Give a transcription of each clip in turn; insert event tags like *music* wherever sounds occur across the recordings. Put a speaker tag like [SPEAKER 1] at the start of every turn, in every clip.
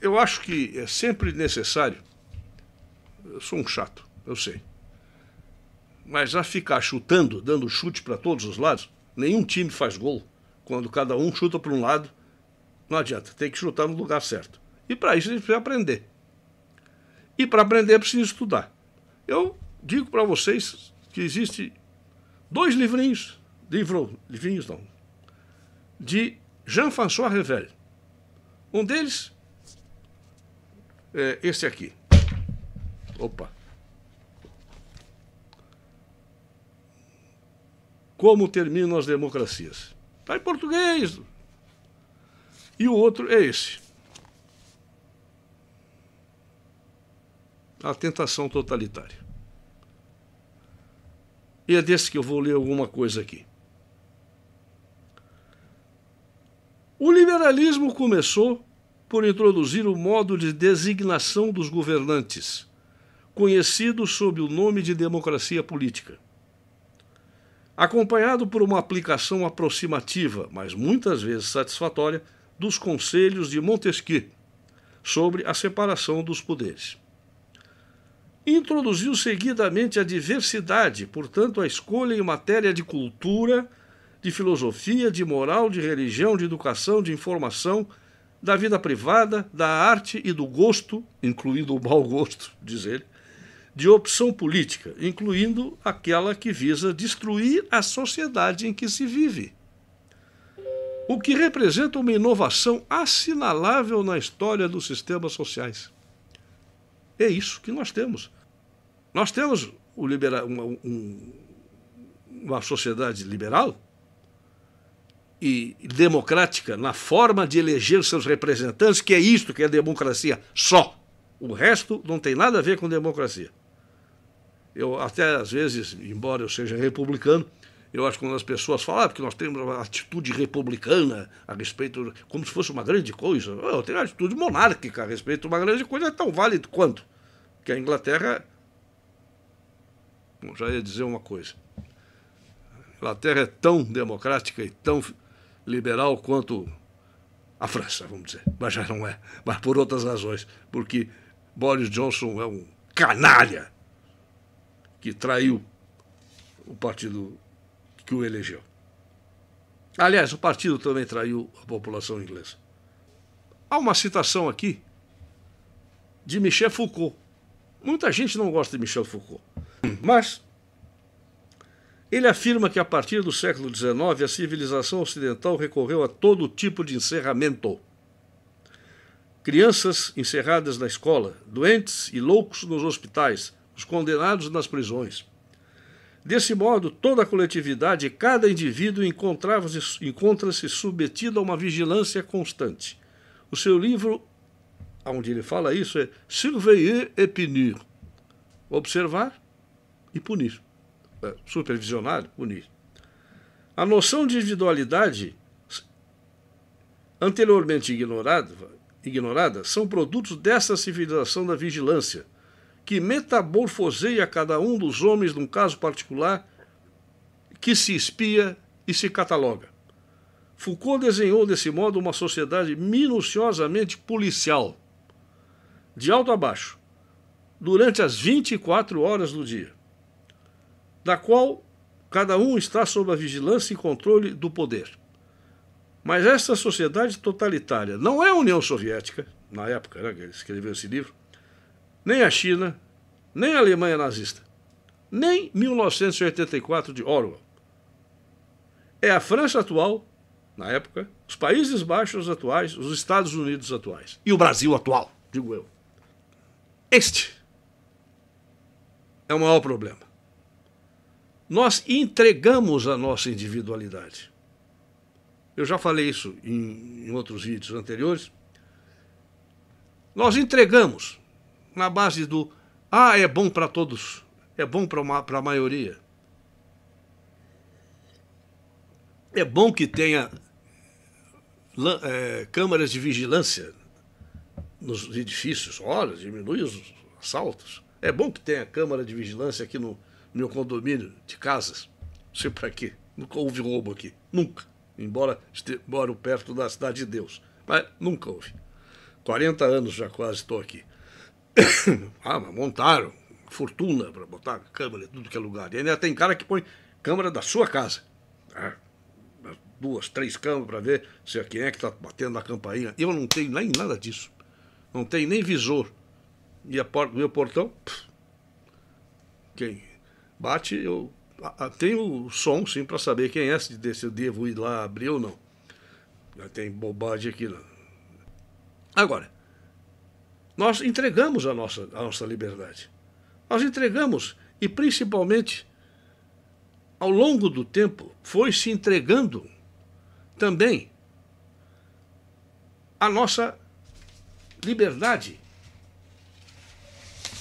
[SPEAKER 1] eu acho que é sempre necessário. Eu sou um chato, eu sei. Mas a ficar chutando, dando chute para todos os lados, nenhum time faz gol quando cada um chuta para um lado. Não adianta, tem que chutar no lugar certo. E para isso a gente precisa aprender. E para aprender é precisa estudar. Eu digo para vocês que existe dois livrinhos, livro, livrinhos não, de Jean-François Revel. Um deles é esse aqui. Opa. Como terminam as democracias? Está em português. E o outro é esse. A tentação totalitária. E é desse que eu vou ler alguma coisa aqui. O liberalismo começou por introduzir o modo de designação dos governantes, conhecido sob o nome de democracia política. Acompanhado por uma aplicação aproximativa, mas muitas vezes satisfatória, dos conselhos de Montesquieu sobre a separação dos poderes. Introduziu seguidamente a diversidade, portanto, a escolha em matéria de cultura, de filosofia, de moral, de religião, de educação, de informação, da vida privada, da arte e do gosto, incluindo o mau gosto, diz ele, de opção política, incluindo aquela que visa destruir a sociedade em que se vive. O que representa uma inovação assinalável na história dos sistemas sociais. É isso que nós temos. Nós temos uma, uma sociedade liberal e democrática na forma de eleger seus representantes, que é isto que é democracia só. O resto não tem nada a ver com democracia. Eu até às vezes, embora eu seja republicano, eu acho que quando as pessoas falam, ah, porque nós temos uma atitude republicana a respeito, como se fosse uma grande coisa. Ah, eu tenho uma atitude monárquica a respeito de uma grande coisa, é tão válido quanto. Que a Inglaterra. Bom, já ia dizer uma coisa. A Inglaterra é tão democrática e tão liberal quanto a França, vamos dizer. Mas já não é. Mas por outras razões. Porque Boris Johnson é um canalha que traiu o partido que o elegeu. Aliás, o partido também traiu a população inglesa. Há uma citação aqui de Michel Foucault. Muita gente não gosta de Michel Foucault. Mas ele afirma que a partir do século XIX a civilização ocidental recorreu a todo tipo de encerramento. Crianças encerradas na escola, doentes e loucos nos hospitais, os condenados nas prisões. Desse modo, toda a coletividade e cada indivíduo encontra-se submetido a uma vigilância constante. O seu livro, onde ele fala isso, é Surveiller et punir observar e punir. É, supervisionário, unir. A noção de individualidade, anteriormente ignorada, ignorada, são produtos dessa civilização da vigilância, que metamorfoseia cada um dos homens num caso particular que se espia e se cataloga. Foucault desenhou desse modo uma sociedade minuciosamente policial, de alto a baixo, durante as 24 horas do dia da qual cada um está sob a vigilância e controle do poder. Mas essa sociedade totalitária não é a União Soviética, na época né, que ele escreveu esse livro, nem a China, nem a Alemanha nazista, nem 1984 de Orwell. É a França atual, na época, os Países Baixos atuais, os Estados Unidos atuais e o Brasil atual, digo eu. Este é o maior problema nós entregamos a nossa individualidade. Eu já falei isso em, em outros vídeos anteriores. Nós entregamos na base do ah, é bom para todos, é bom para a maioria. É bom que tenha é, câmaras de vigilância nos edifícios. Olha, diminui os assaltos. É bom que tenha câmara de vigilância aqui no, meu condomínio de casas, sei para quê. Nunca houve roubo aqui. Nunca. Embora moro perto da cidade de Deus. Mas nunca houve. 40 anos já quase estou aqui. *coughs* ah, mas montaram fortuna para botar câmera tudo que é lugar. E ainda tem cara que põe câmera da sua casa. Ah, duas, três câmeras para ver se é quem é que está batendo na campainha. Eu não tenho nem nada disso. Não tenho nem visor. E a porta do meu portão? Pff. Quem? bate, eu tenho o som sim para saber quem é, se, se eu devo ir lá abrir ou não. Já tem bobagem aqui. Não. Né? Agora, nós entregamos a nossa, a nossa liberdade. Nós entregamos, e principalmente, ao longo do tempo, foi se entregando também a nossa liberdade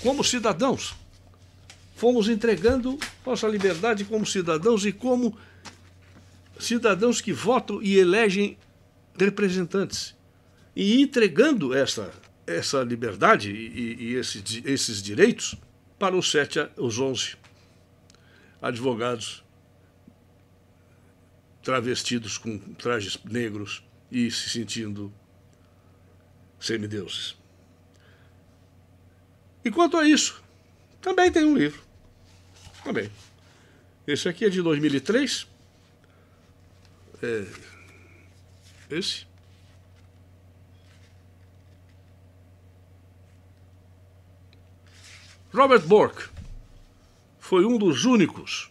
[SPEAKER 1] como cidadãos fomos entregando nossa liberdade como cidadãos e como cidadãos que votam e elegem representantes. E entregando essa, essa liberdade e, e esse, esses direitos para os, sete, os onze advogados travestidos com trajes negros e se sentindo semideuses. E quanto a isso, também tem um livro também. Tá esse aqui é de 2003. É esse. Robert Bork foi um dos únicos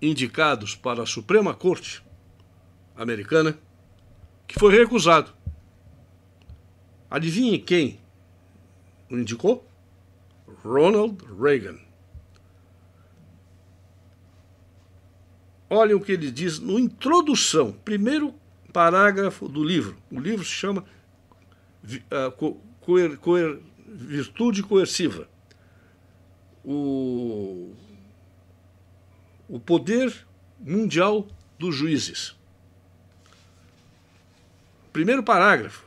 [SPEAKER 1] indicados para a Suprema Corte Americana que foi recusado. Adivinhe quem o indicou? Ronald Reagan. Olhem o que ele diz no introdução, primeiro parágrafo do livro. O livro se chama uh, coer, coer, Virtude Coerciva. O, o poder mundial dos juízes. Primeiro parágrafo.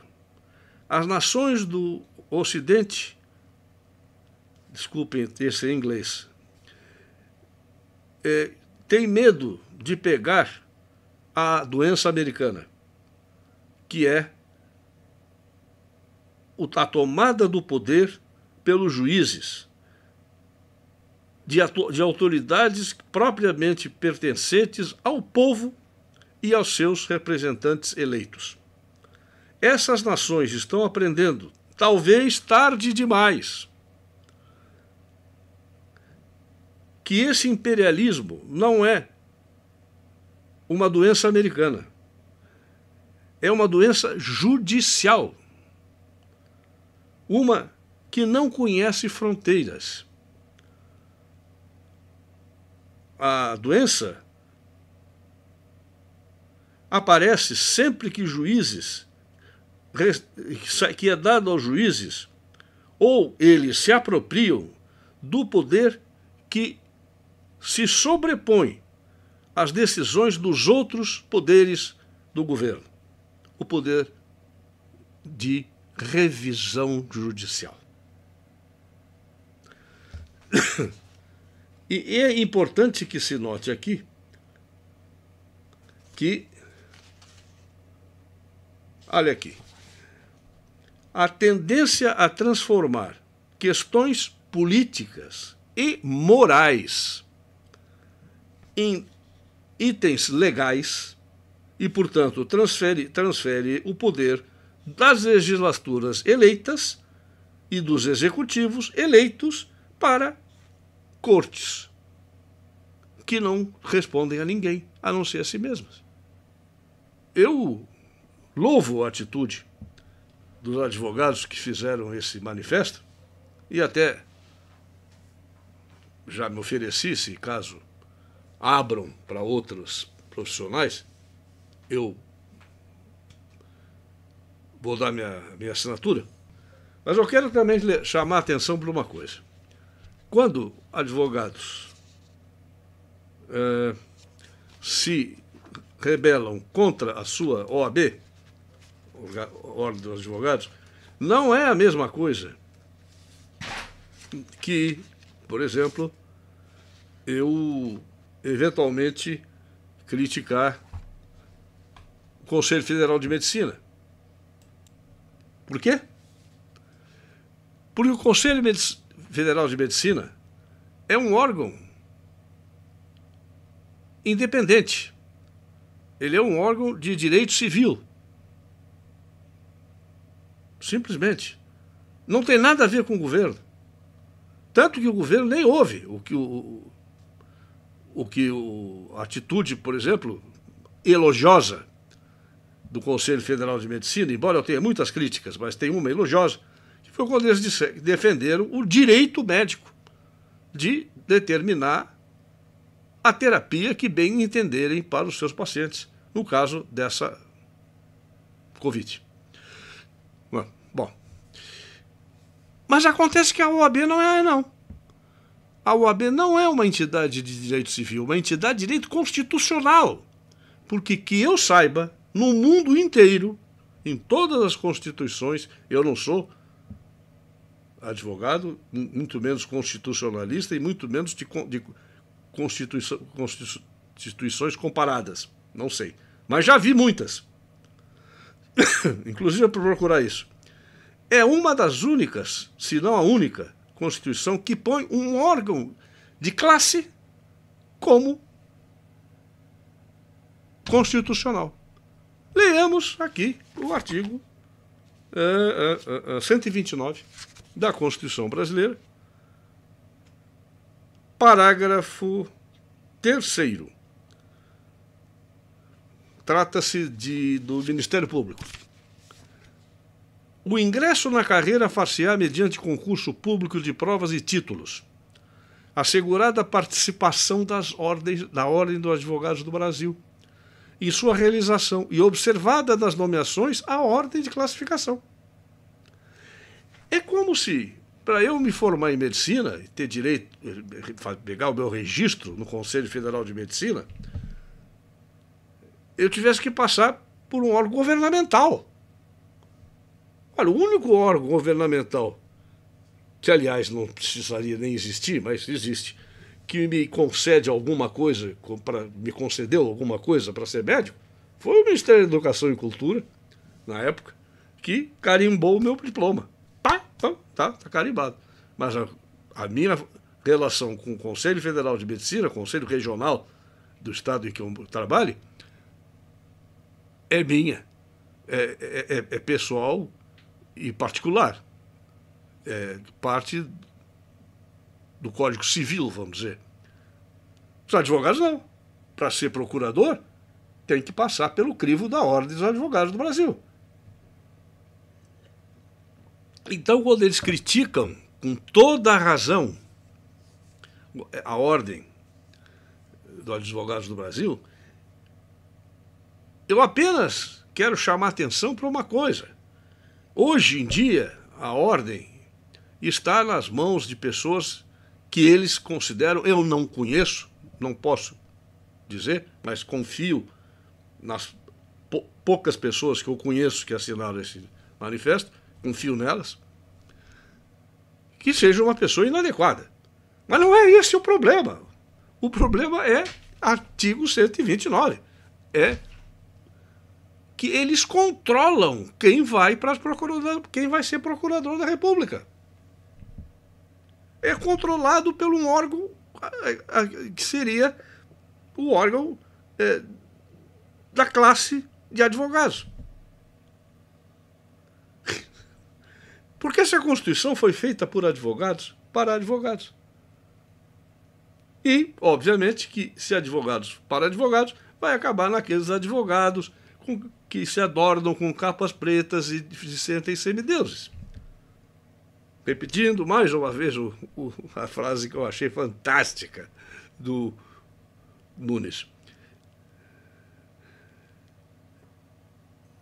[SPEAKER 1] As nações do Ocidente, desculpem esse em inglês, é, têm medo de pegar a doença americana, que é a tomada do poder pelos juízes, de, de autoridades propriamente pertencentes ao povo e aos seus representantes eleitos. Essas nações estão aprendendo, talvez tarde demais, que esse imperialismo não é uma doença americana. É uma doença judicial. Uma que não conhece fronteiras. A doença aparece sempre que juízes que é dado aos juízes ou eles se apropriam do poder que se sobrepõe as decisões dos outros poderes do governo. O poder de revisão judicial. *coughs* E é importante que se note aqui que, olha aqui, a tendência a transformar questões políticas e morais em itens legais e, portanto, transfere, transfere o poder das legislaturas eleitas e dos executivos eleitos para cortes que não respondem a ninguém, a não ser a si mesmas. Eu louvo a atitude dos advogados que fizeram esse manifesto e até já me ofereci, se caso abram para outros profissionais, eu vou dar minha, minha assinatura. Mas eu quero também chamar a atenção para uma coisa. Quando advogados é, se rebelam contra a sua OAB, Ordem dos Advogados, não é a mesma coisa que, por exemplo, eu eventualmente criticar o Conselho Federal de Medicina. Por quê? Porque o Conselho Federal de Medicina é um órgão independente. Ele é um órgão de direito civil. Simplesmente. Não tem nada a ver com o governo. Tanto que o governo nem ouve o que o, o que o, a atitude, por exemplo, elogiosa do Conselho Federal de Medicina, embora eu tenha muitas críticas, mas tem uma elogiosa, que foi quando eles defenderam o direito médico de determinar a terapia que bem entenderem para os seus pacientes, no caso dessa Covid. Bom, mas acontece que a OAB não é, não. A OAB não é uma entidade de direito civil, é uma entidade de direito constitucional. Porque que eu saiba, no mundo inteiro, em todas as constituições, eu não sou advogado, muito menos constitucionalista e muito menos de, de constituição, constituições comparadas. Não sei. Mas já vi muitas. *coughs* Inclusive para procurar isso. É uma das únicas, se não a única, Constituição que põe um órgão de classe como constitucional. Leamos aqui o artigo 129 é, é, é, da Constituição Brasileira, parágrafo terceiro. Trata-se do Ministério Público. O ingresso na carreira far-se-á mediante concurso público de provas e títulos, assegurada a participação das ordens, da Ordem dos Advogados do Brasil em sua realização e observada das nomeações a ordem de classificação. É como se, para eu me formar em medicina e ter direito, pegar o meu registro no Conselho Federal de Medicina, eu tivesse que passar por um órgão governamental Olha, o único órgão governamental, que aliás não precisaria nem existir, mas existe, que me concede alguma coisa, pra, me concedeu alguma coisa para ser médico, foi o Ministério da Educação e Cultura, na época, que carimbou o meu diploma. Pá, tá, tá, tá carimbado. Mas a, a minha relação com o Conselho Federal de Medicina, Conselho Regional do Estado em que eu trabalho, é minha. É, é, é, é pessoal, e particular. É, parte do Código Civil, vamos dizer. Os advogados não. Para ser procurador, tem que passar pelo crivo da Ordem dos Advogados do Brasil. Então, quando eles criticam com toda a razão a Ordem dos Advogados do Brasil, eu apenas quero chamar atenção para uma coisa. Hoje em dia, a ordem está nas mãos de pessoas que eles consideram, eu não conheço, não posso dizer, mas confio nas poucas pessoas que eu conheço que assinaram esse manifesto, confio nelas, que seja uma pessoa inadequada. Mas não é esse o problema. O problema é artigo 129. É que eles controlam quem vai para quem vai ser procurador da República. É controlado pelo um órgão eh, eh, que seria o órgão é, da classe de advogados. Porque essa Constituição foi feita por advogados para advogados. E, obviamente, que se advogados para advogados, vai acabar naqueles advogados com que se adornam com capas pretas e se sentem semideuses. Repetindo mais uma vez o, o, a frase que eu achei fantástica do Nunes.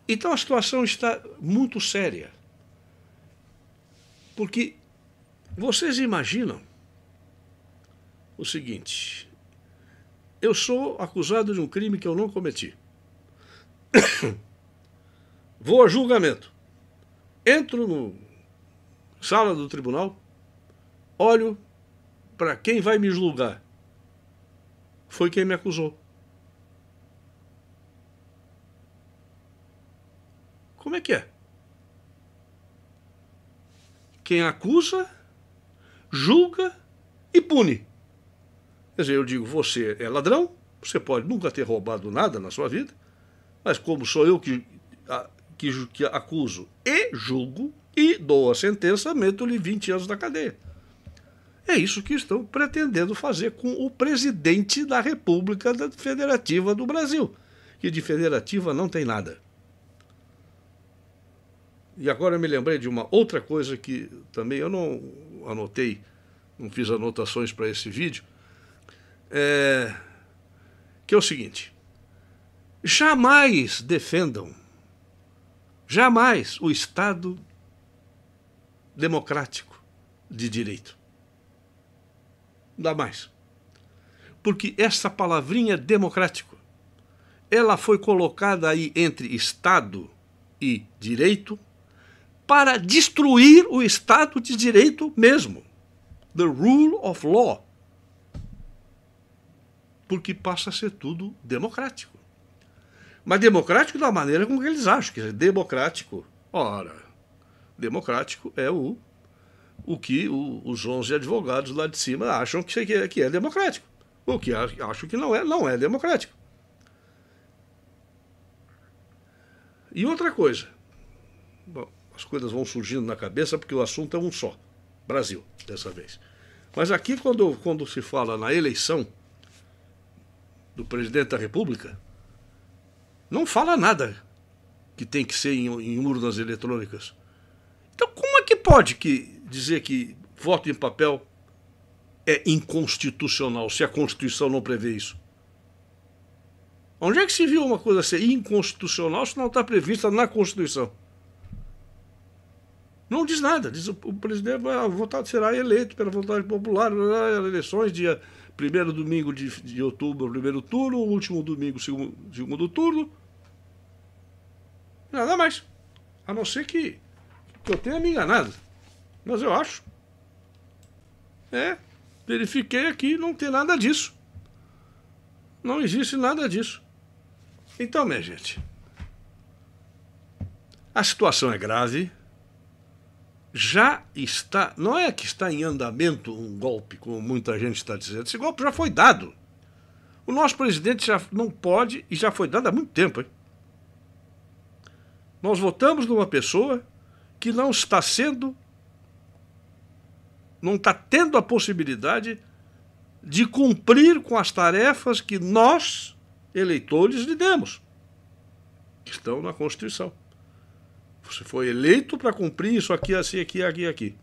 [SPEAKER 1] Então a situação está muito séria. Porque vocês imaginam o seguinte: eu sou acusado de um crime que eu não cometi. *coughs* Vou a julgamento. Entro no sala do tribunal, olho para quem vai me julgar. Foi quem me acusou. Como é que é? Quem acusa, julga e pune. Quer dizer, eu digo, você é ladrão, você pode nunca ter roubado nada na sua vida, mas como sou eu que, a, que, que acuso e julgo e dou a sentença, meto-lhe 20 anos na cadeia. É isso que estão pretendendo fazer com o presidente da República Federativa do Brasil, que de federativa não tem nada. E agora eu me lembrei de uma outra coisa que também eu não anotei, não fiz anotações para esse vídeo, é... que é o seguinte: jamais defendam, jamais o Estado democrático de direito. Não dá mais. Porque essa palavrinha democrático, ela foi colocada aí entre Estado e direito para destruir o Estado de direito mesmo. The rule of law. Porque passa a ser tudo democrático. Mas democrático da maneira como eles acham que é democrático. Ora, democrático é o, o que o, os 11 advogados lá de cima acham que é, que é democrático. O que acham que não é, não é democrático. E outra coisa, Bom, as coisas vão surgindo na cabeça porque o assunto é um só, Brasil, dessa vez. Mas aqui, quando, quando se fala na eleição do presidente da República, não fala nada que tem que ser em, em urnas eletrônicas. Então, como é que pode que dizer que voto em papel é inconstitucional, se a Constituição não prevê isso? Onde é que se viu uma coisa ser inconstitucional se não está prevista na Constituição? Não diz nada. Diz o, o presidente vai ah, votar, será eleito pela vontade popular, eleições dia primeiro domingo de, de outubro, primeiro turno, último domingo, segundo, segundo turno. Nada mais. A não ser que, que eu tenha me enganado. Mas eu acho. É, verifiquei aqui, não tem nada disso. Não existe nada disso. Então, minha gente, a situação é grave, já está, não é que está em andamento um golpe, como muita gente está dizendo, esse golpe já foi dado. O nosso presidente já não pode e já foi dado há muito tempo. Hein? Nós votamos numa pessoa que não está sendo, não está tendo a possibilidade de cumprir com as tarefas que nós, eleitores, lhe demos, que estão na Constituição. Você foi eleito para cumprir isso aqui, assim, aqui, aqui, aqui.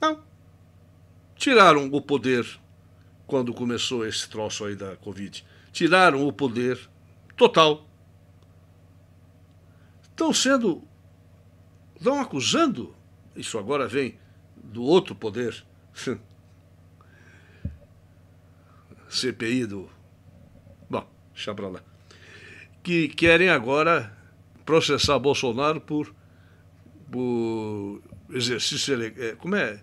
[SPEAKER 1] Não. Tiraram o poder quando começou esse troço aí da Covid. Tiraram o poder total. Estão sendo. Estão acusando. Isso agora vem do outro poder. *laughs* CPI do. Bom, deixa pra lá. Que querem agora processar Bolsonaro por, por exercício. É, como é?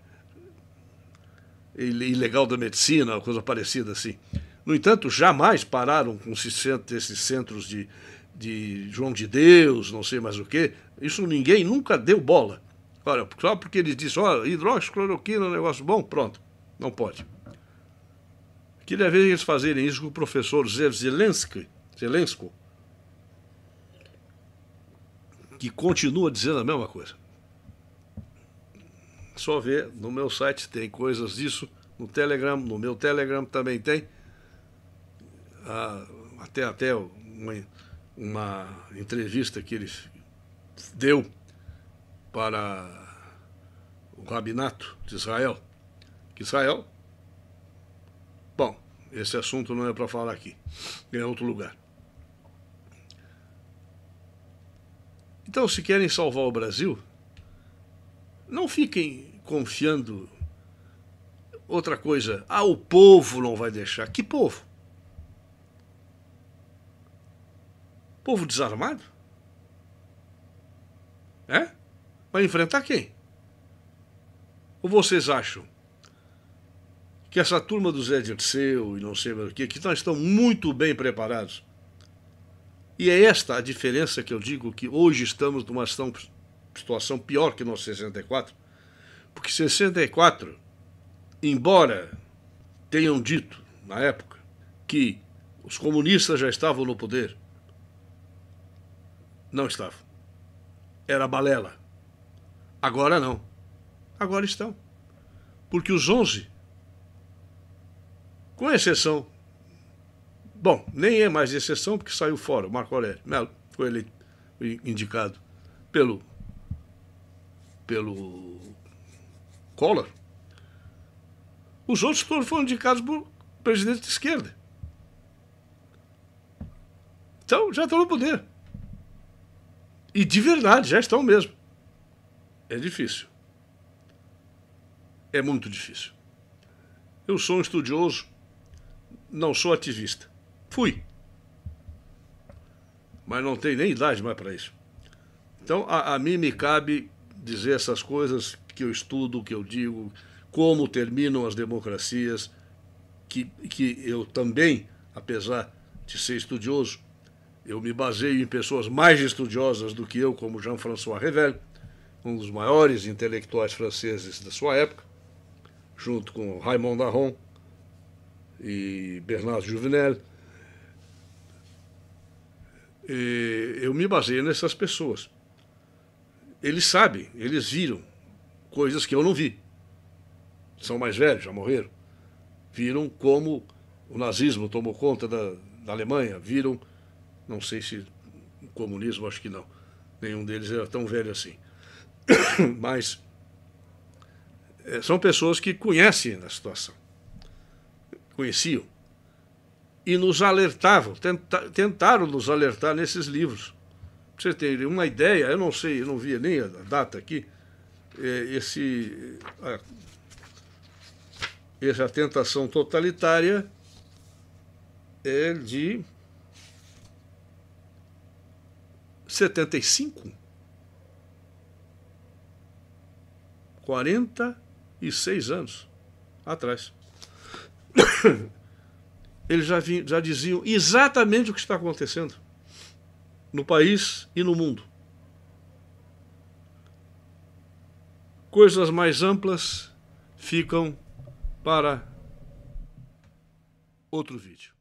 [SPEAKER 1] Ilegal da medicina, coisa parecida assim. No entanto, jamais pararam com esses centros de, de João de Deus, não sei mais o quê. Isso ninguém nunca deu bola. Olha, só porque eles disse, ó, oh, hidroxicloroquina é um negócio bom, pronto. Não pode. Queria ver eles fazerem isso com o professor Zelensky, Zelensko, que continua dizendo a mesma coisa. Só ver, no meu site tem coisas disso, no Telegram, no meu Telegram também tem. Ah, até até uma, uma entrevista que ele deu para o rabinato de Israel. Que Israel. Bom, esse assunto não é para falar aqui, é outro lugar. Então, se querem salvar o Brasil, não fiquem confiando. Outra coisa, ah, o povo não vai deixar. Que povo? Povo desarmado? É? Vai enfrentar quem? Ou vocês acham que essa turma do Zé Dirceu e não sei mais o que, que estão muito bem preparados e é esta a diferença que eu digo que hoje estamos numa situação pior que no 64, porque 64, embora tenham dito na época que os comunistas já estavam no poder, não estavam. Era balela. Agora não. Agora estão. Porque os 11, com exceção Bom, nem é mais exceção porque saiu fora. Marco Aurélio Melo foi eleito, indicado pelo, pelo Collor. Os outros foram indicados por presidente de esquerda. Então, já estão no poder. E de verdade, já estão mesmo. É difícil. É muito difícil. Eu sou um estudioso, não sou ativista. Fui. Mas não tem nem idade mais para isso. Então, a, a mim me cabe dizer essas coisas que eu estudo, que eu digo, como terminam as democracias, que, que eu também, apesar de ser estudioso, eu me baseio em pessoas mais estudiosas do que eu, como Jean-François Revel, um dos maiores intelectuais franceses da sua época, junto com Raymond Aron e Bernard Juvenel, eh, eu me baseio nessas pessoas. Eles sabem, eles viram coisas que eu não vi. São mais velhos, já morreram. Viram como o nazismo tomou conta da, da Alemanha, viram, não sei se o comunismo, acho que não. Nenhum deles era tão velho assim. *coughs* Mas eh, são pessoas que conhecem a situação, conheciam e nos alertavam, tenta, tentaram nos alertar nesses livros. Para você ter uma ideia, eu não sei, eu não via nem a data aqui, é, esse, a, ah, essa tentação totalitária é de 75. 46 anos atrás. *coughs* eles já, vinham, já diziam exatamente o que está acontecendo no país e no mundo. Coisas mais amplas ficam para outro vídeo.